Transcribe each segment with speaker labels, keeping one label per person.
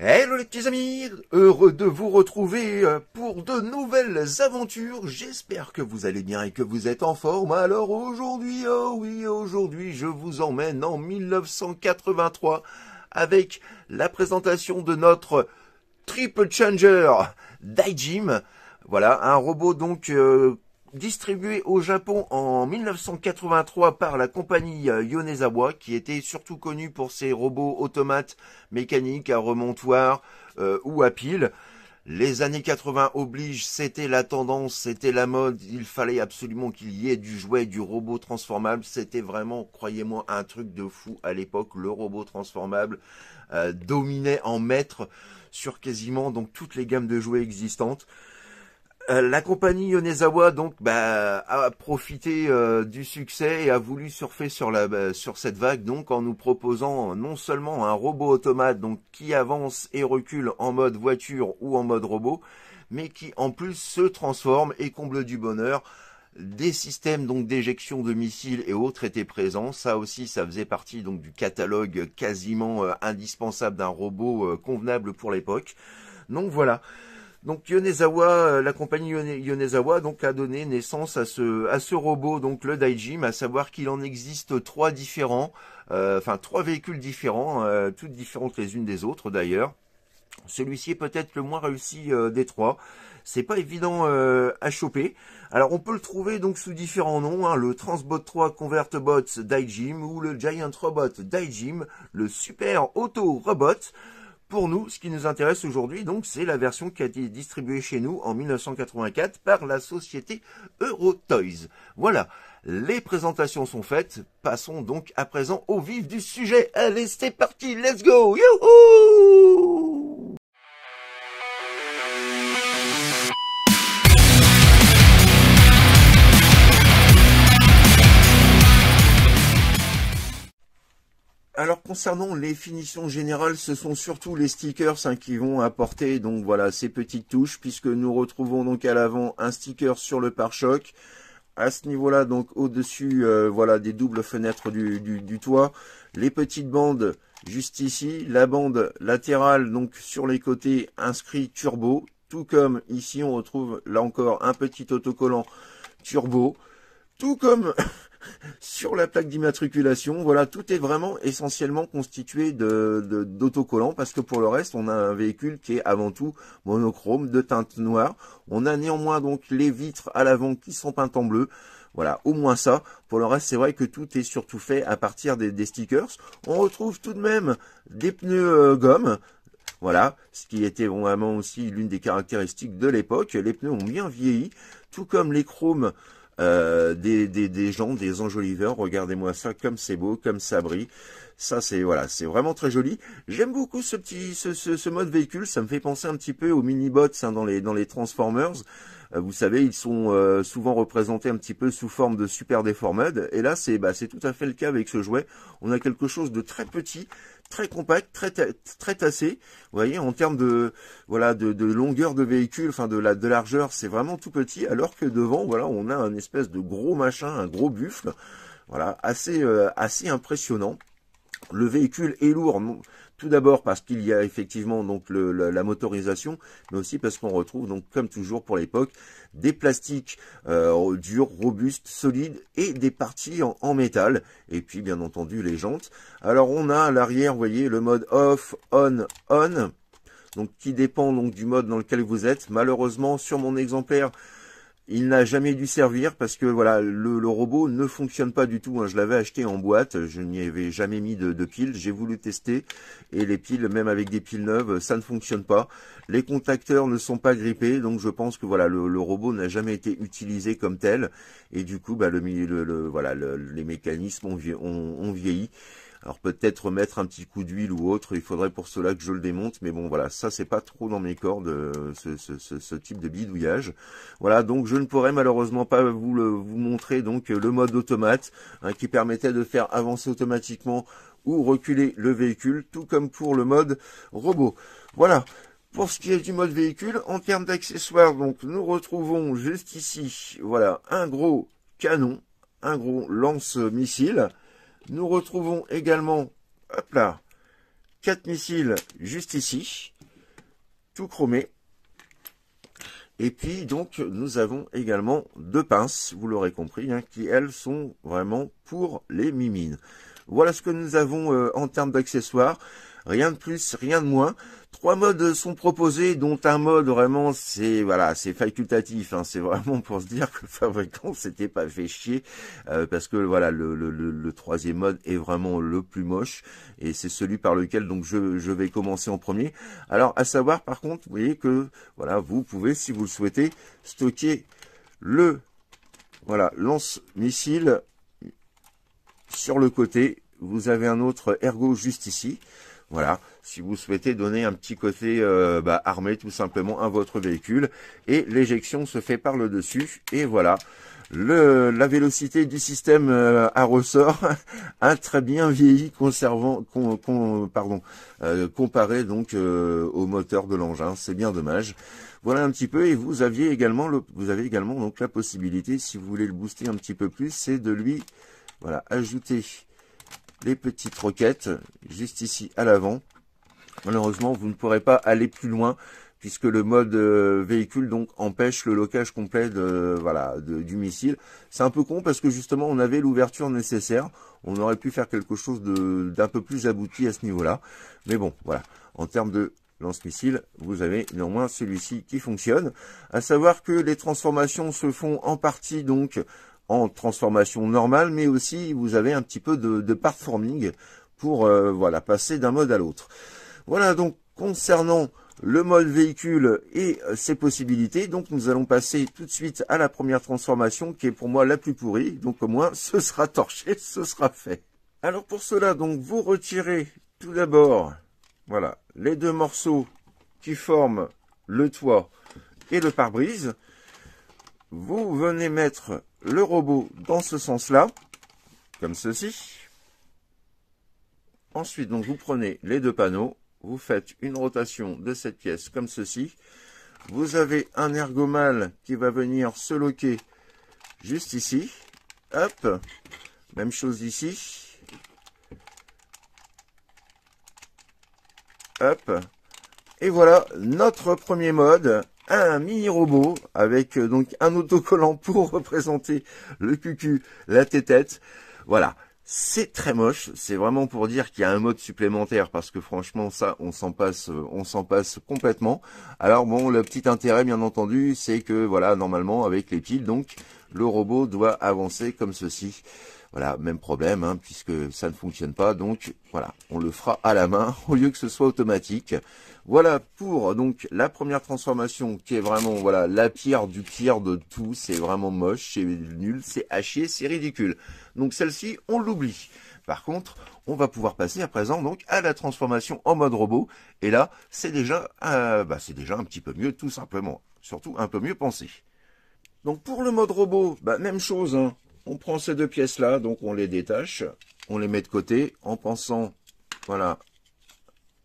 Speaker 1: Hello les petits amis, heureux de vous retrouver euh, pour de nouvelles aventures. J'espère que vous allez bien et que vous êtes en forme. Alors aujourd'hui, oh oui, aujourd'hui, je vous emmène en 1983 avec la présentation de notre triple changer Daijim. Voilà, un robot donc euh, distribué au Japon en 1983 par la compagnie euh, Yonezawa, qui était surtout connue pour ses robots automates mécaniques à remontoir euh, ou à pile. Les années 80 obligent, c'était la tendance, c'était la mode, il fallait absolument qu'il y ait du jouet, du robot transformable, c'était vraiment, croyez-moi, un truc de fou à l'époque, le robot transformable euh, dominait en maître sur quasiment donc toutes les gammes de jouets existantes. Euh, la compagnie Yonezawa donc bah, a profité euh, du succès et a voulu surfer sur la bah, sur cette vague donc en nous proposant non seulement un robot automate donc qui avance et recule en mode voiture ou en mode robot, mais qui en plus se transforme et comble du bonheur. Des systèmes donc d'éjection de missiles et autres étaient présents. Ça aussi, ça faisait partie donc du catalogue quasiment euh, indispensable d'un robot convenable pour l'époque. Donc voilà. Donc Yonezawa, euh, la compagnie Yonezawa donc a donné naissance à ce robot donc le Daijim, à savoir qu'il en existe trois différents, euh, enfin trois véhicules différents, euh, toutes différentes les unes des autres d'ailleurs. Celui-ci est peut-être le moins réussi des trois. C'est pas évident à choper. Alors on peut le trouver donc sous différents noms, hein, le Transbot 3 Convertbot Daijim ou le Giant Robot Daijim, le Super Auto Robot. Pour nous, ce qui nous intéresse aujourd'hui, donc, c'est la version qui a été distribuée chez nous en 1984 par la société Eurotoys. Voilà. Les présentations sont faites. Passons donc à présent au vif du sujet. Allez, c'est parti. Let's go. Youhou! Concernant les finitions générales, ce sont surtout les stickers hein, qui vont apporter donc voilà ces petites touches puisque nous retrouvons donc à l'avant un sticker sur le pare-choc. À ce niveau-là, donc au-dessus euh, voilà des doubles fenêtres du, du, toit, les petites bandes juste ici, la bande latérale donc sur les côtés inscrit turbo, tout comme ici on retrouve là encore un petit autocollant turbo, tout comme sur la plaque d'immatriculation. Voilà, tout est vraiment essentiellement constitué d'autocollants de, d'autocollants parce que pour le reste, on a un véhicule qui est avant tout monochrome de teinte noire. On a néanmoins donc les vitres à l'avant qui sont peintes en bleu. Voilà, au moins ça. Pour le reste, c'est vrai que tout est surtout fait à partir des, des stickers. On retrouve tout de même des pneus euh, gomme, voilà, ce qui était vraiment aussi l'une des caractéristiques de l'époque. Les pneus ont bien vieilli, tout comme les chromes euh, des, des, gens, des enjoliveurs. Regardez-moi ça, comme c'est beau, comme ça brille. Ça, c'est voilà, c'est vraiment très joli. J'aime beaucoup ce petit, ce, mode véhicule. Ça me fait penser un petit peu aux mini bots hein, dans les dans les Transformers. Euh, vous savez, ils sont euh, souvent représentés un petit peu sous forme de super déformade. Et là, bah, c'est tout à fait le cas avec ce jouet. On a quelque chose de très petit, très compact, très tassé. Vous voyez, en termes de voilà de, longueur de véhicule, enfin de la de largeur, c'est vraiment tout petit. Alors que devant, voilà, on a un espèce de gros machin, un gros buffle. Voilà, assez euh, assez impressionnant le véhicule est lourd. Tout d'abord parce qu'il y a effectivement donc la, motorisation, mais aussi parce qu'on retrouve donc comme toujours pour l'époque des plastiques euh, durs, robustes, solides et des parties en, en, métal. Et puis bien entendu les jantes. Alors on a à l'arrière, vous voyez, le mode off, on, on, donc qui dépend donc du mode dans lequel vous êtes. Malheureusement sur mon exemplaire il n'a jamais dû servir parce que voilà le, robot ne fonctionne pas du tout. Hein. Je l'avais acheté en boîte, je n'y avais jamais mis de, piles. J'ai voulu tester et les piles, même avec des piles neuves, ça ne fonctionne pas. Les contacteurs ne sont pas grippés, donc je pense que voilà le, robot n'a jamais été utilisé comme tel et du coup bah, le, le voilà les mécanismes ont vieilli. Alors peut-être mettre un petit coup d'huile ou autre, il faudrait pour cela que je le démonte, mais bon voilà, ça c'est pas trop dans mes cordes, euh, ce, type de bidouillage. Voilà, donc je ne pourrais malheureusement pas vous, le, vous montrer donc le mode automate, hein, qui permettait de faire avancer automatiquement ou reculer le véhicule, tout comme pour le mode robot. Voilà, pour ce qui est du mode véhicule, en termes d'accessoires, donc nous retrouvons juste ici, voilà, un gros canon, un gros lance-missile, nous retrouvons également, hop là, quatre missiles juste ici, tout chromé. Et puis donc nous avons également deux pinces, vous l'aurez compris, hein, qui elles sont vraiment pour les mimines. Voilà ce que nous avons euh, en termes d'accessoires. Rien de plus, rien de moins. Trois modes sont proposés, dont un mode vraiment c'est voilà c'est facultatif. Hein. c'est vraiment pour se dire que le fabricant s'était pas fait chier euh, parce que voilà le, troisième mode est vraiment le plus moche et c'est celui par lequel donc je, je vais commencer en premier. Alors à savoir par contre, vous voyez que voilà vous pouvez si vous le souhaitez stocker le voilà, lance-missile sur le côté, vous avez un autre ergo juste ici. Voilà, si vous souhaitez donner un petit côté euh, bah, armé tout simplement à votre véhicule. Et l'éjection se fait par le dessus. Et voilà, le, la vélocité du système euh, à ressort a très bien vieilli conservant, pardon, euh, comparé donc au moteur de l'engin. C'est bien dommage. Voilà un petit peu et vous aviez également le, vous avez également donc la possibilité, si vous voulez le booster un petit peu plus, c'est de lui voilà, ajouter les petites roquettes, juste ici à l'avant. Malheureusement, vous ne pourrez pas aller plus loin puisque le mode euh, véhicule donc empêche le locage complet de voilà du missile. C'est un peu con parce que justement on avait l'ouverture nécessaire. On aurait pu faire quelque chose d'un peu plus abouti à ce niveau-là. Mais bon, voilà. En termes de lance-missile, vous avez néanmoins celui-ci qui fonctionne. À savoir que les transformations se font en partie donc en transformation normale, mais aussi vous avez un petit peu de, de forming pour euh, voilà passer d'un mode à l'autre. Voilà donc concernant le mode véhicule et euh, ses possibilités. Donc nous allons passer tout de suite à la première transformation qui est pour moi la plus pourrie. Donc au moins ce sera torché, ce sera fait. Alors pour cela, donc vous retirez tout d'abord voilà les deux morceaux qui forment le toit et le pare-brise. Vous venez mettre le robot dans ce sens-là, comme ceci. Ensuite, donc, vous prenez les deux panneaux, vous faites une rotation de cette pièce comme ceci. Vous avez un ergomal qui va venir se loquer juste ici. Hop, même chose ici. Hop, et voilà notre premier mode un mini robot avec euh, donc un autocollant pour représenter le cucu, la tête Voilà. C'est très moche, c'est vraiment pour dire qu'il y a un mode supplémentaire parce que franchement ça on s'en passe euh, on s'en passe complètement. Alors bon le petit intérêt bien entendu c'est que voilà normalement avec les piles donc le robot doit avancer comme ceci. Voilà, même problème, hein, puisque ça ne fonctionne pas. Donc voilà, on le fera à la main au lieu que ce soit automatique. Voilà pour donc la première transformation qui est vraiment voilà la pire du pire de tout. C'est vraiment moche, c'est nul, c'est haché, c'est ridicule. Donc celle-ci, on l'oublie. Par contre, on va pouvoir passer à présent donc à la transformation en mode robot. Et là, c'est déjà, euh, bah, c'est déjà un petit peu mieux, tout simplement. Surtout un peu mieux pensé. Donc pour le mode robot, bah, même chose. Hein. On prend ces deux pièces-là, donc on les détache, on les met de côté en pensant, voilà,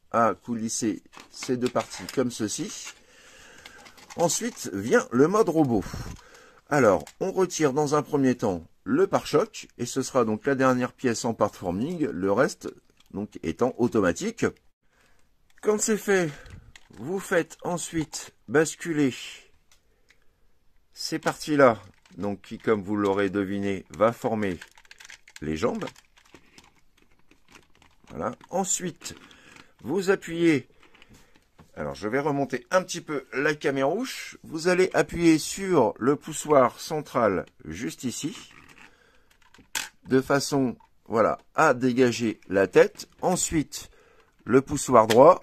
Speaker 1: à coulisser ces deux parties comme ceci. Ensuite vient le mode robot. Alors, on retire dans un premier temps le pare-choc, et ce sera donc la dernière pièce en part-forming, le reste donc étant automatique. Quand c'est fait, vous faites ensuite basculer ces parties-là donc qui, comme vous l'aurez deviné, va former les jambes. Voilà. Ensuite, vous appuyez. Alors, je vais remonter un petit peu la caméra rouge. Vous allez appuyer sur le poussoir central juste ici, de façon voilà, à dégager la tête. Ensuite, le poussoir droit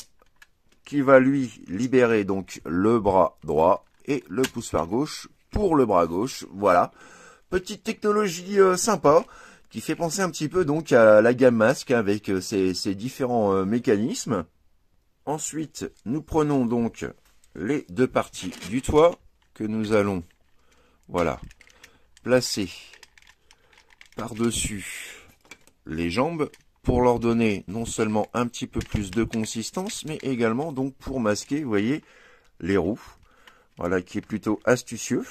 Speaker 1: qui va lui libérer donc le bras droit et le poussoir gauche le bras gauche. Voilà. Petite technologie euh, sympa qui fait penser un petit peu donc à la gamme masque avec ses, euh, différents euh, mécanismes. Ensuite, nous prenons donc les deux parties du toit que nous allons voilà placer par-dessus les jambes pour leur donner non seulement un petit peu plus de consistance mais également donc pour masquer voyez les roues voilà, qui est plutôt astucieux.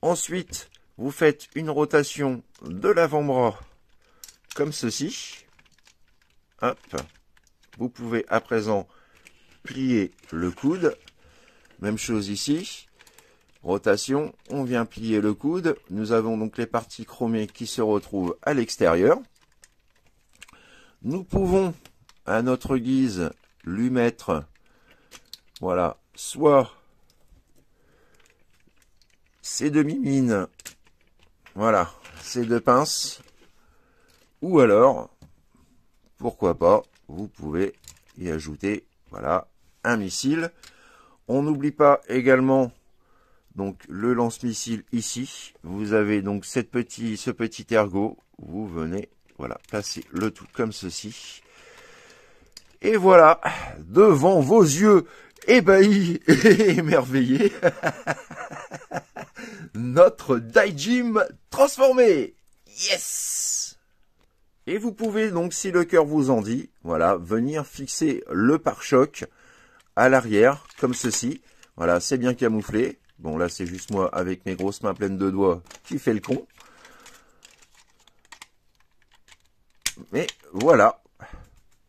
Speaker 1: Ensuite, vous faites une rotation de l'avant-bras comme ceci. Hop. Vous pouvez à présent plier le coude. Même chose ici. Rotation, on vient plier le coude. Nous avons donc les parties chromées qui se retrouvent à l'extérieur. Nous pouvons, à notre guise, lui mettre, voilà, soit ces demi-mines. Voilà, ces deux pinces. Ou alors, pourquoi pas, vous pouvez y ajouter, voilà, un missile. On n'oublie pas également donc le lance-missile ici. Vous avez donc cette petit, ce petit ergot. Vous venez, voilà, placer le tout comme ceci. Et voilà, devant vos yeux ébahis et émerveillés. notre Daijim transformé. Yes Et vous pouvez donc, si le cœur vous en dit, voilà, venir fixer le pare-choc à l'arrière, comme ceci. Voilà, c'est bien camouflé. Bon, là, c'est juste moi, avec mes grosses mains pleines de doigts, qui fait le con. Mais voilà,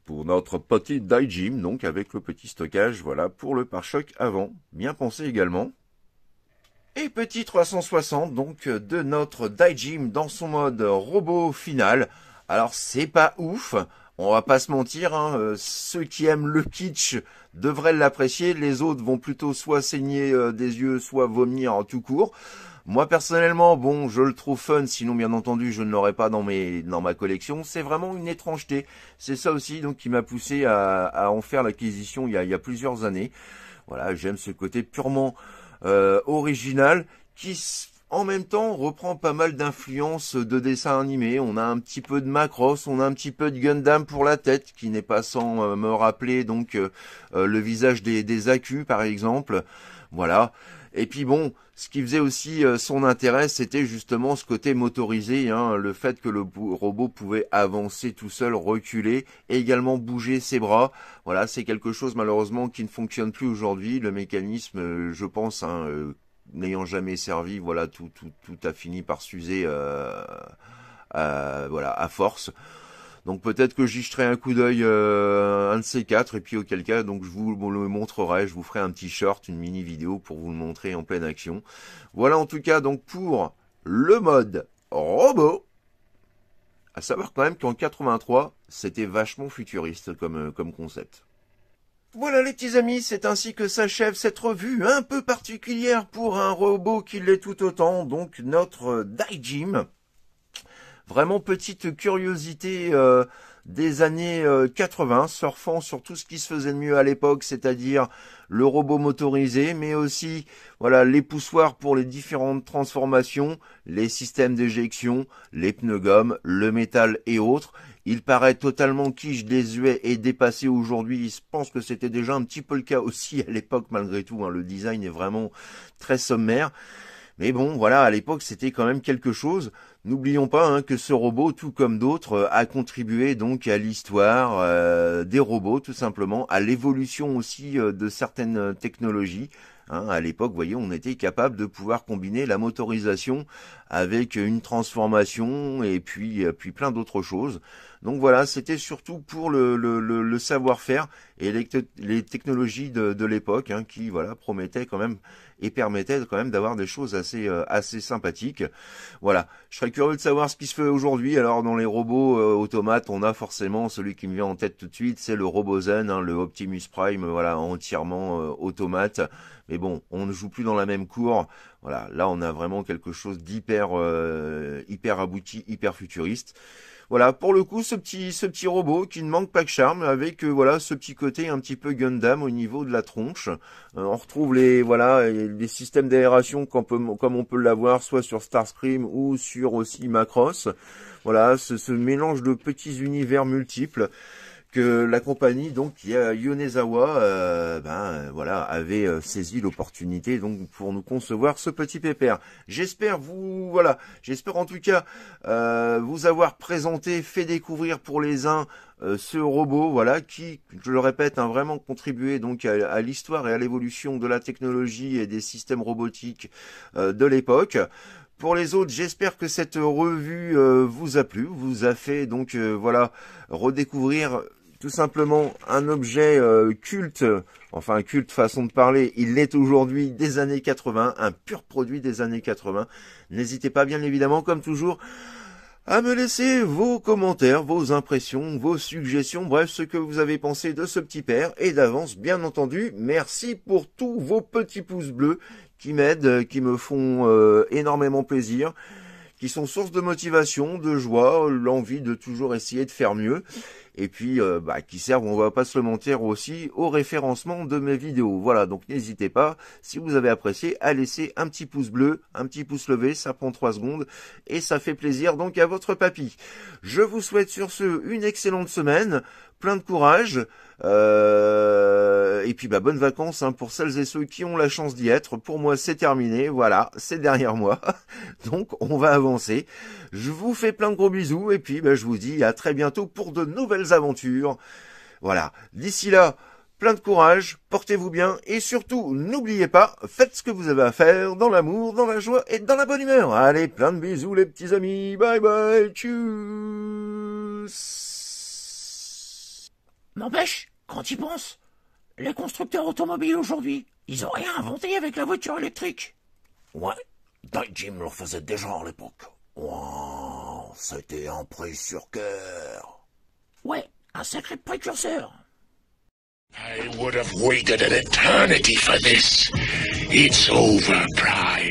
Speaker 1: pour notre petit Daijim, donc avec le petit stockage, voilà, pour le pare-choc avant. Bien pensé également. Et petit 360 donc de notre Daijim dans son mode robot final. Alors c'est pas ouf, on va pas se mentir, hein, euh, ceux qui aiment le kitsch devraient l'apprécier, les autres vont plutôt soit saigner euh, des yeux, soit vomir en tout court. Moi personnellement, bon, je le trouve fun, sinon bien entendu je ne l'aurais pas dans, mes, dans ma collection, c'est vraiment une étrangeté. C'est ça aussi donc qui m'a poussé à, en faire l'acquisition il, il, y a plusieurs années. Voilà, j'aime ce côté purement euh, original qui en même temps reprend pas mal d'influences de dessins animés. On a un petit peu de Macross, on a un petit peu de Gundam pour la tête, qui n'est pas sans euh, me rappeler donc euh, le visage des, des par exemple. Voilà. Et puis bon, ce qui faisait aussi euh, son intérêt, c'était justement ce côté motorisé, hein, le fait que le robot pouvait avancer tout seul, reculer, et également bouger ses bras. Voilà, c'est quelque chose malheureusement qui ne fonctionne plus aujourd'hui. Le mécanisme, euh, je pense, hein, euh, n'ayant jamais servi, voilà, tout, tout, tout a fini par s'user, voilà, à force. Donc peut-être que j'y jeterai un coup d'œil euh, un de ces quatre et puis auquel cas donc je vous le montrerai, je vous ferai un petit short, une mini vidéo pour vous le montrer en pleine action. Voilà en tout cas donc pour le mode robot. À savoir quand même qu'en 83, c'était vachement futuriste comme, euh, comme concept. Voilà les petits amis, c'est ainsi que s'achève cette revue un peu particulière pour un robot qui l'est tout autant, donc notre Daijim. Vraiment petite curiosité euh, des années 80, euh, surfant sur tout ce qui se faisait de mieux à l'époque, c'est-à-dire le robot motorisé, mais aussi voilà les poussoirs pour les différentes transformations, les systèmes d'éjection, les pneus le métal et autres. Il paraît totalement quiche, désuet et dépassé aujourd'hui. Je pense que c'était déjà un petit peu le cas aussi à l'époque malgré tout. Hein. Le design est vraiment très sommaire. Mais bon, voilà, à l'époque, c'était quand même quelque chose. N'oublions pas hein, que ce robot, tout comme d'autres, euh, a contribué donc à l'histoire euh, des robots, tout simplement, à l'évolution aussi euh, de certaines technologies. Hein. à l'époque, vous voyez, on était capable de pouvoir combiner la motorisation avec une transformation et puis, puis plein d'autres choses. Donc voilà, c'était surtout pour le, le, le, savoir-faire et les, les, technologies de, l'époque hein, qui voilà promettaient quand même et permettait quand même d'avoir des choses assez euh, assez sympathiques. Voilà, je serais curieux de savoir ce qui se fait aujourd'hui. Alors dans les robots euh, automates, on a forcément celui qui me vient en tête tout de suite, c'est le RoboZen, hein, le Optimus Prime, voilà entièrement euh, automate. Mais bon, on ne joue plus dans la même cour. Voilà, là on a vraiment quelque chose d'hyper hyper abouti, hyper futuriste. Voilà, pour le coup, ce petit, ce petit robot qui ne manque pas de charme, avec euh, voilà ce petit côté un petit peu Gundam au niveau de la tronche. Euh, on retrouve les voilà les systèmes d'aération comme, on peut l'avoir soit sur Starscream ou sur aussi Macross. Voilà, ce mélange de petits univers multiples que la compagnie donc Yonezawa euh, ben euh, voilà avait euh, saisi l'opportunité donc pour nous concevoir ce petit pépère. J'espère vous voilà, j'espère en tout cas vous avoir présenté, fait découvrir pour les uns ce robot voilà qui je le répète a hein, vraiment contribué donc à, l'histoire et à l'évolution de la technologie et des systèmes robotiques de l'époque. Pour les autres, j'espère que cette revue vous a plu, vous a fait donc voilà redécouvrir tout simplement un objet euh, culte, enfin culte façon de parler, il est aujourd'hui des années 80, un pur produit des années 80. N'hésitez pas bien évidemment comme toujours à me laisser vos commentaires, vos impressions, vos suggestions, bref, ce que vous avez pensé de ce petit père. Et d'avance, bien entendu, merci pour tous vos petits pouces bleus qui m'aident, qui me font euh, énormément plaisir qui sont source de motivation, de joie, l'envie de toujours essayer de faire mieux, et puis euh, bah, qui servent, on va pas se le mentir aussi, au référencement de mes vidéos. Voilà, donc n'hésitez pas, si vous avez apprécié, à laisser un petit pouce bleu, un petit pouce levé, ça prend trois secondes, et ça fait plaisir donc à votre papy. Je vous souhaite sur ce une excellente semaine plein de courage. Euh, et puis bah bonnes vacances hein, pour celles et ceux qui ont la chance d'y être. Pour moi c'est terminé, voilà, c'est derrière moi. Donc on va avancer. Je vous fais plein de gros bisous et puis bah, je vous dis à très bientôt pour de nouvelles aventures. Voilà, d'ici là, plein de courage, portez-vous bien et surtout n'oubliez pas, faites ce que vous avez à faire dans l'amour, dans la joie et dans la bonne humeur. Allez, plein de bisous les petits amis, bye bye, tchuss N'empêche, quand y pense, les constructeurs automobiles aujourd'hui, ils ont rien inventé avec la voiture électrique. Ouais, Jim le faisait déjà à l'époque. Wow, c'était un prix sur cœur. Ouais, un sacré précurseur. I would have waited an eternity for this. It's over,